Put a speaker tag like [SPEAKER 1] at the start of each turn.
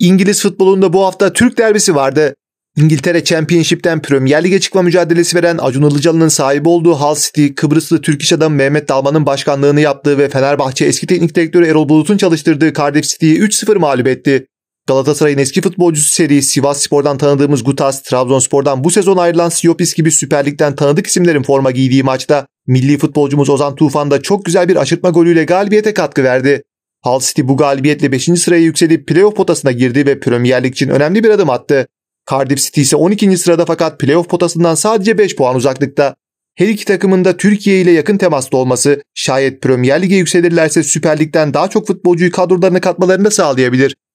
[SPEAKER 1] İngiliz futbolunda bu hafta Türk derbisi vardı. İngiltere Championship'ten Premier Lig'e çıkma mücadelesi veren Acun Ilıcalı'nın sahibi olduğu Hull City, Kıbrıslı Türk iş adamı Mehmet Dalman'ın başkanlığını yaptığı ve Fenerbahçe eski teknik direktörü Erol Bulut'un çalıştırdığı Cardiff City'yi 3-0 mağlup etti. Galatasaray'ın eski futbolcusu seri Sivas Spor'dan tanıdığımız Gutas, Trabzonspor'dan bu sezon ayrılan Siopis gibi Süper Lig'den tanıdık isimlerin forma giydiği maçta milli futbolcumuz Ozan Tufan da çok güzel bir aşırtma golüyle galibiyete katkı verdi. Hull City bu galibiyetle 5. sıraya yükselip playoff potasına girdi ve Premier Lig için önemli bir adım attı. Cardiff City ise 12. sırada fakat playoff potasından sadece 5 puan uzaklıkta. Her iki takımın da Türkiye ile yakın temasta olması şayet Premier Lig'e yükselirlerse Süper Lig'den daha çok futbolcuyu kadrolarına katmalarını da sağlayabilir.